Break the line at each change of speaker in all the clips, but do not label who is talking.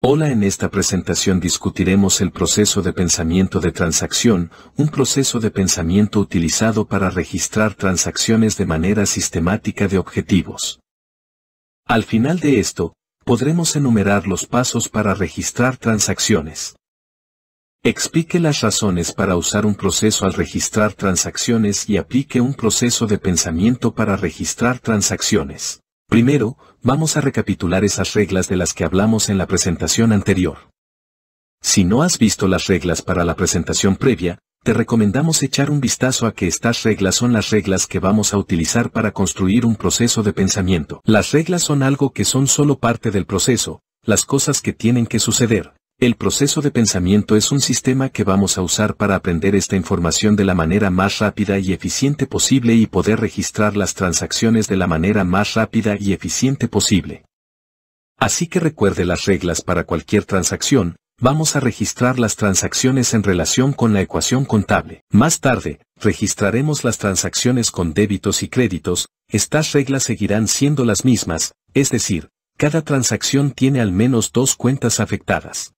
Hola en esta presentación discutiremos el proceso de pensamiento de transacción, un proceso de pensamiento utilizado para registrar transacciones de manera sistemática de objetivos. Al final de esto, podremos enumerar los pasos para registrar transacciones. Explique las razones para usar un proceso al registrar transacciones y aplique un proceso de pensamiento para registrar transacciones. Primero, Vamos a recapitular esas reglas de las que hablamos en la presentación anterior. Si no has visto las reglas para la presentación previa, te recomendamos echar un vistazo a que estas reglas son las reglas que vamos a utilizar para construir un proceso de pensamiento. Las reglas son algo que son solo parte del proceso, las cosas que tienen que suceder, el proceso de pensamiento es un sistema que vamos a usar para aprender esta información de la manera más rápida y eficiente posible y poder registrar las transacciones de la manera más rápida y eficiente posible. Así que recuerde las reglas para cualquier transacción, vamos a registrar las transacciones en relación con la ecuación contable. Más tarde, registraremos las transacciones con débitos y créditos, estas reglas seguirán siendo las mismas, es decir, cada transacción tiene al menos dos cuentas afectadas.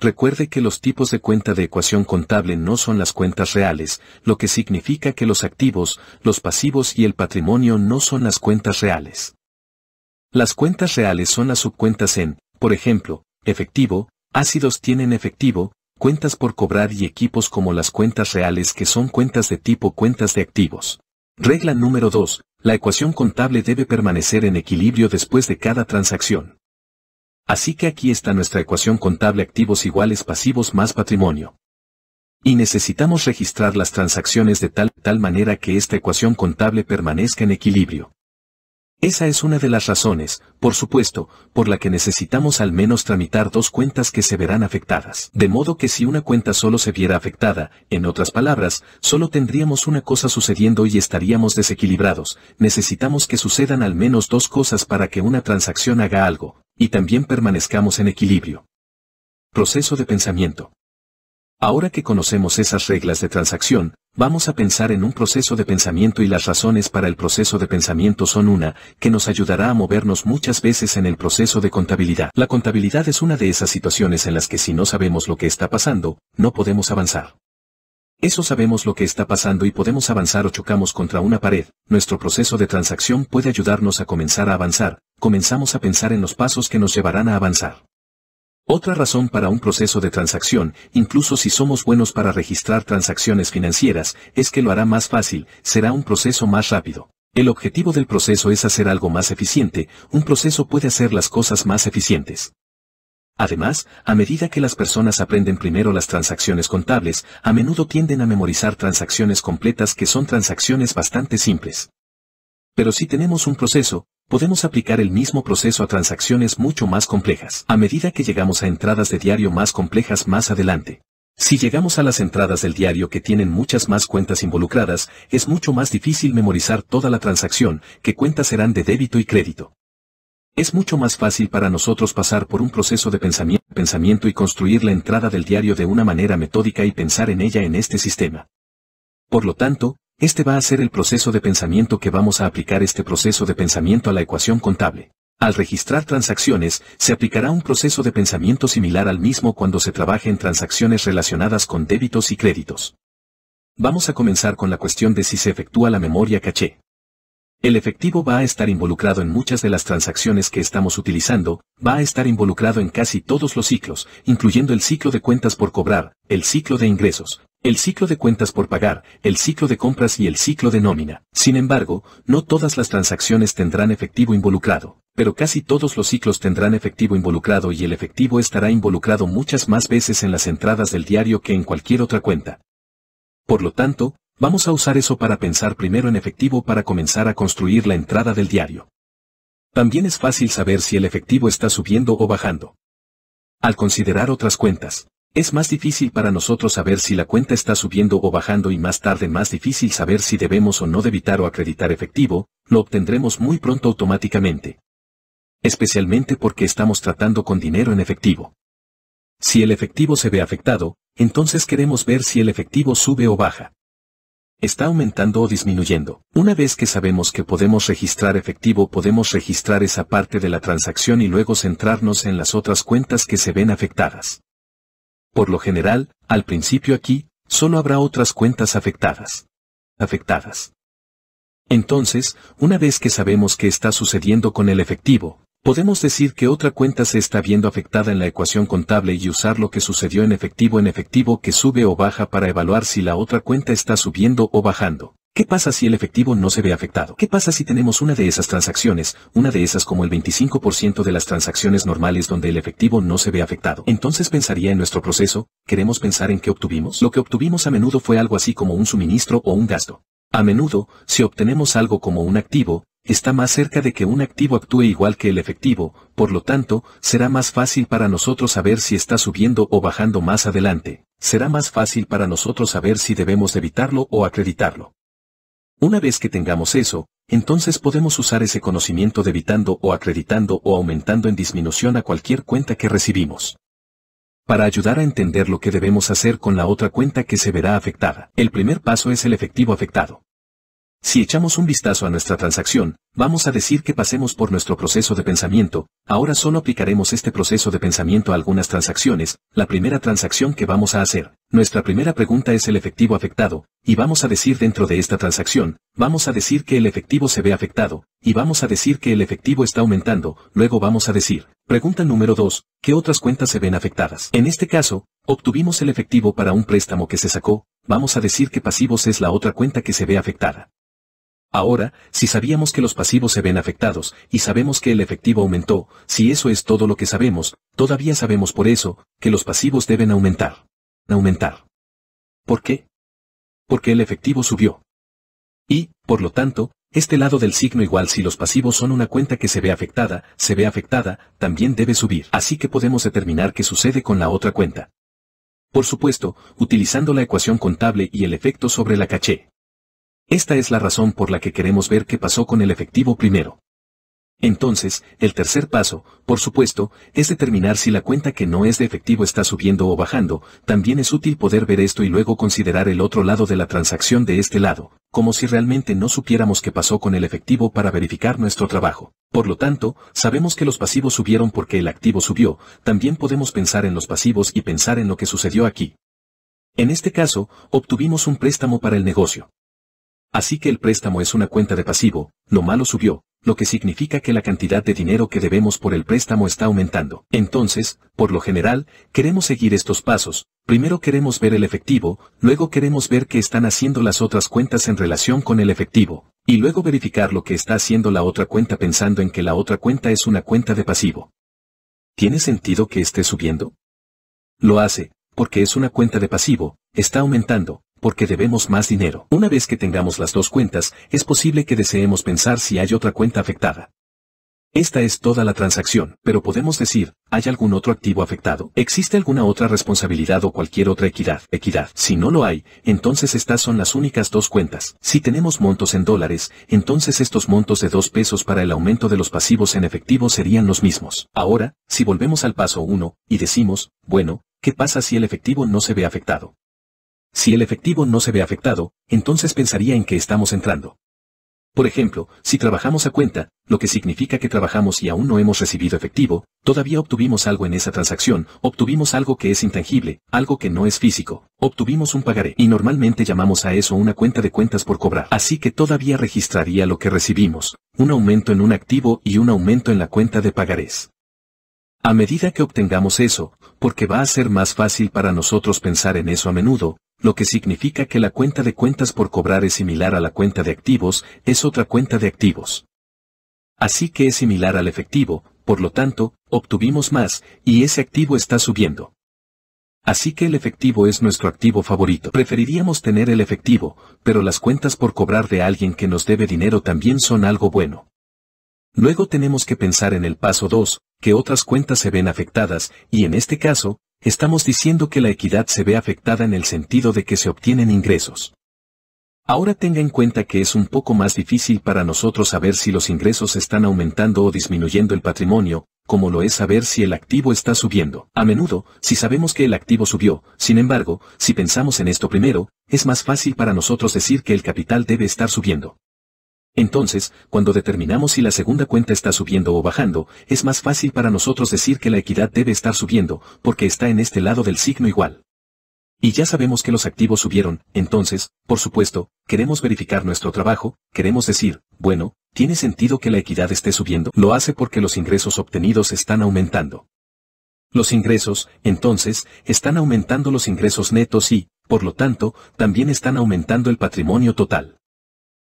Recuerde que los tipos de cuenta de ecuación contable no son las cuentas reales, lo que significa que los activos, los pasivos y el patrimonio no son las cuentas reales. Las cuentas reales son las subcuentas en, por ejemplo, efectivo, ácidos tienen efectivo, cuentas por cobrar y equipos como las cuentas reales que son cuentas de tipo cuentas de activos. Regla número 2. La ecuación contable debe permanecer en equilibrio después de cada transacción. Así que aquí está nuestra ecuación contable activos iguales pasivos más patrimonio. Y necesitamos registrar las transacciones de tal, tal manera que esta ecuación contable permanezca en equilibrio. Esa es una de las razones, por supuesto, por la que necesitamos al menos tramitar dos cuentas que se verán afectadas. De modo que si una cuenta solo se viera afectada, en otras palabras, solo tendríamos una cosa sucediendo y estaríamos desequilibrados, necesitamos que sucedan al menos dos cosas para que una transacción haga algo, y también permanezcamos en equilibrio. Proceso de pensamiento. Ahora que conocemos esas reglas de transacción, vamos a pensar en un proceso de pensamiento y las razones para el proceso de pensamiento son una, que nos ayudará a movernos muchas veces en el proceso de contabilidad. La contabilidad es una de esas situaciones en las que si no sabemos lo que está pasando, no podemos avanzar. Eso sabemos lo que está pasando y podemos avanzar o chocamos contra una pared, nuestro proceso de transacción puede ayudarnos a comenzar a avanzar, comenzamos a pensar en los pasos que nos llevarán a avanzar. Otra razón para un proceso de transacción, incluso si somos buenos para registrar transacciones financieras, es que lo hará más fácil, será un proceso más rápido. El objetivo del proceso es hacer algo más eficiente, un proceso puede hacer las cosas más eficientes. Además, a medida que las personas aprenden primero las transacciones contables, a menudo tienden a memorizar transacciones completas que son transacciones bastante simples. Pero si tenemos un proceso, podemos aplicar el mismo proceso a transacciones mucho más complejas, a medida que llegamos a entradas de diario más complejas más adelante. Si llegamos a las entradas del diario que tienen muchas más cuentas involucradas, es mucho más difícil memorizar toda la transacción, que cuentas serán de débito y crédito. Es mucho más fácil para nosotros pasar por un proceso de pensamiento y construir la entrada del diario de una manera metódica y pensar en ella en este sistema. Por lo tanto, este va a ser el proceso de pensamiento que vamos a aplicar este proceso de pensamiento a la ecuación contable. Al registrar transacciones, se aplicará un proceso de pensamiento similar al mismo cuando se trabaje en transacciones relacionadas con débitos y créditos. Vamos a comenzar con la cuestión de si se efectúa la memoria caché. El efectivo va a estar involucrado en muchas de las transacciones que estamos utilizando, va a estar involucrado en casi todos los ciclos, incluyendo el ciclo de cuentas por cobrar, el ciclo de ingresos, el ciclo de cuentas por pagar, el ciclo de compras y el ciclo de nómina. Sin embargo, no todas las transacciones tendrán efectivo involucrado, pero casi todos los ciclos tendrán efectivo involucrado y el efectivo estará involucrado muchas más veces en las entradas del diario que en cualquier otra cuenta. Por lo tanto, Vamos a usar eso para pensar primero en efectivo para comenzar a construir la entrada del diario. También es fácil saber si el efectivo está subiendo o bajando. Al considerar otras cuentas, es más difícil para nosotros saber si la cuenta está subiendo o bajando y más tarde más difícil saber si debemos o no debitar o acreditar efectivo, lo obtendremos muy pronto automáticamente. Especialmente porque estamos tratando con dinero en efectivo. Si el efectivo se ve afectado, entonces queremos ver si el efectivo sube o baja está aumentando o disminuyendo. Una vez que sabemos que podemos registrar efectivo podemos registrar esa parte de la transacción y luego centrarnos en las otras cuentas que se ven afectadas. Por lo general, al principio aquí, solo habrá otras cuentas afectadas. Afectadas. Entonces, una vez que sabemos qué está sucediendo con el efectivo, Podemos decir que otra cuenta se está viendo afectada en la ecuación contable y usar lo que sucedió en efectivo en efectivo que sube o baja para evaluar si la otra cuenta está subiendo o bajando. ¿Qué pasa si el efectivo no se ve afectado? ¿Qué pasa si tenemos una de esas transacciones, una de esas como el 25% de las transacciones normales donde el efectivo no se ve afectado? Entonces pensaría en nuestro proceso, queremos pensar en qué obtuvimos. Lo que obtuvimos a menudo fue algo así como un suministro o un gasto. A menudo, si obtenemos algo como un activo, está más cerca de que un activo actúe igual que el efectivo, por lo tanto, será más fácil para nosotros saber si está subiendo o bajando más adelante. Será más fácil para nosotros saber si debemos evitarlo o acreditarlo. Una vez que tengamos eso, entonces podemos usar ese conocimiento debitando o acreditando o aumentando en disminución a cualquier cuenta que recibimos para ayudar a entender lo que debemos hacer con la otra cuenta que se verá afectada. El primer paso es el efectivo afectado. Si echamos un vistazo a nuestra transacción, vamos a decir que pasemos por nuestro proceso de pensamiento, ahora solo aplicaremos este proceso de pensamiento a algunas transacciones, la primera transacción que vamos a hacer, nuestra primera pregunta es el efectivo afectado, y vamos a decir dentro de esta transacción, vamos a decir que el efectivo se ve afectado, y vamos a decir que el efectivo está aumentando, luego vamos a decir, pregunta número 2, ¿qué otras cuentas se ven afectadas? En este caso, obtuvimos el efectivo para un préstamo que se sacó, vamos a decir que pasivos es la otra cuenta que se ve afectada. Ahora, si sabíamos que los pasivos se ven afectados, y sabemos que el efectivo aumentó, si eso es todo lo que sabemos, todavía sabemos por eso, que los pasivos deben aumentar. Aumentar. ¿Por qué? Porque el efectivo subió. Y, por lo tanto, este lado del signo igual si los pasivos son una cuenta que se ve afectada, se ve afectada, también debe subir. Así que podemos determinar qué sucede con la otra cuenta. Por supuesto, utilizando la ecuación contable y el efecto sobre la caché. Esta es la razón por la que queremos ver qué pasó con el efectivo primero. Entonces, el tercer paso, por supuesto, es determinar si la cuenta que no es de efectivo está subiendo o bajando, también es útil poder ver esto y luego considerar el otro lado de la transacción de este lado, como si realmente no supiéramos qué pasó con el efectivo para verificar nuestro trabajo. Por lo tanto, sabemos que los pasivos subieron porque el activo subió, también podemos pensar en los pasivos y pensar en lo que sucedió aquí. En este caso, obtuvimos un préstamo para el negocio. Así que el préstamo es una cuenta de pasivo, lo malo subió, lo que significa que la cantidad de dinero que debemos por el préstamo está aumentando. Entonces, por lo general, queremos seguir estos pasos, primero queremos ver el efectivo, luego queremos ver qué están haciendo las otras cuentas en relación con el efectivo, y luego verificar lo que está haciendo la otra cuenta pensando en que la otra cuenta es una cuenta de pasivo. ¿Tiene sentido que esté subiendo? Lo hace, porque es una cuenta de pasivo, está aumentando, porque debemos más dinero. Una vez que tengamos las dos cuentas, es posible que deseemos pensar si hay otra cuenta afectada. Esta es toda la transacción, pero podemos decir, ¿hay algún otro activo afectado? ¿Existe alguna otra responsabilidad o cualquier otra equidad? Equidad. Si no lo hay, entonces estas son las únicas dos cuentas. Si tenemos montos en dólares, entonces estos montos de dos pesos para el aumento de los pasivos en efectivo serían los mismos. Ahora, si volvemos al paso 1, y decimos, bueno, ¿qué pasa si el efectivo no se ve afectado? Si el efectivo no se ve afectado, entonces pensaría en que estamos entrando. Por ejemplo, si trabajamos a cuenta, lo que significa que trabajamos y aún no hemos recibido efectivo, todavía obtuvimos algo en esa transacción, obtuvimos algo que es intangible, algo que no es físico, obtuvimos un pagaré y normalmente llamamos a eso una cuenta de cuentas por cobrar. Así que todavía registraría lo que recibimos, un aumento en un activo y un aumento en la cuenta de pagarés. A medida que obtengamos eso, porque va a ser más fácil para nosotros pensar en eso a menudo, lo que significa que la cuenta de cuentas por cobrar es similar a la cuenta de activos, es otra cuenta de activos. Así que es similar al efectivo, por lo tanto, obtuvimos más, y ese activo está subiendo. Así que el efectivo es nuestro activo favorito. Preferiríamos tener el efectivo, pero las cuentas por cobrar de alguien que nos debe dinero también son algo bueno. Luego tenemos que pensar en el paso 2, que otras cuentas se ven afectadas, y en este caso, estamos diciendo que la equidad se ve afectada en el sentido de que se obtienen ingresos. Ahora tenga en cuenta que es un poco más difícil para nosotros saber si los ingresos están aumentando o disminuyendo el patrimonio, como lo es saber si el activo está subiendo. A menudo, si sabemos que el activo subió, sin embargo, si pensamos en esto primero, es más fácil para nosotros decir que el capital debe estar subiendo. Entonces, cuando determinamos si la segunda cuenta está subiendo o bajando, es más fácil para nosotros decir que la equidad debe estar subiendo, porque está en este lado del signo igual. Y ya sabemos que los activos subieron, entonces, por supuesto, queremos verificar nuestro trabajo, queremos decir, bueno, tiene sentido que la equidad esté subiendo, lo hace porque los ingresos obtenidos están aumentando. Los ingresos, entonces, están aumentando los ingresos netos y, por lo tanto, también están aumentando el patrimonio total.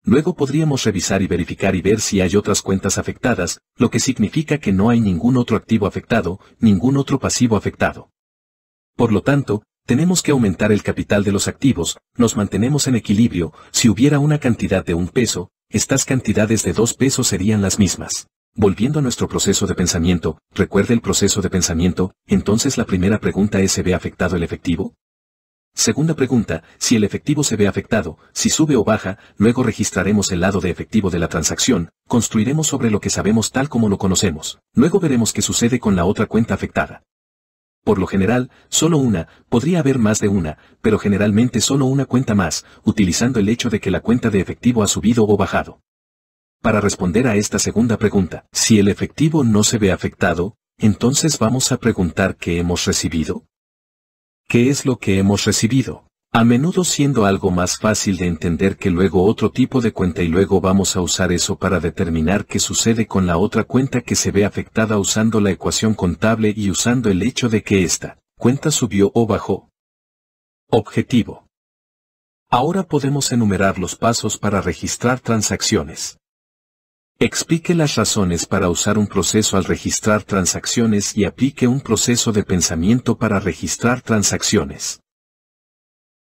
Luego podríamos revisar y verificar y ver si hay otras cuentas afectadas, lo que significa que no hay ningún otro activo afectado, ningún otro pasivo afectado. Por lo tanto, tenemos que aumentar el capital de los activos, nos mantenemos en equilibrio, si hubiera una cantidad de un peso, estas cantidades de dos pesos serían las mismas. Volviendo a nuestro proceso de pensamiento, recuerde el proceso de pensamiento, entonces la primera pregunta es ¿se ve afectado el efectivo? Segunda pregunta, si el efectivo se ve afectado, si sube o baja, luego registraremos el lado de efectivo de la transacción, construiremos sobre lo que sabemos tal como lo conocemos, luego veremos qué sucede con la otra cuenta afectada. Por lo general, solo una, podría haber más de una, pero generalmente solo una cuenta más, utilizando el hecho de que la cuenta de efectivo ha subido o bajado. Para responder a esta segunda pregunta, si el efectivo no se ve afectado, entonces vamos a preguntar qué hemos recibido qué es lo que hemos recibido, a menudo siendo algo más fácil de entender que luego otro tipo de cuenta y luego vamos a usar eso para determinar qué sucede con la otra cuenta que se ve afectada usando la ecuación contable y usando el hecho de que esta cuenta subió o bajó. Objetivo. Ahora podemos enumerar los pasos para registrar transacciones. Explique las razones para usar un proceso al registrar transacciones y aplique un proceso de pensamiento para registrar transacciones.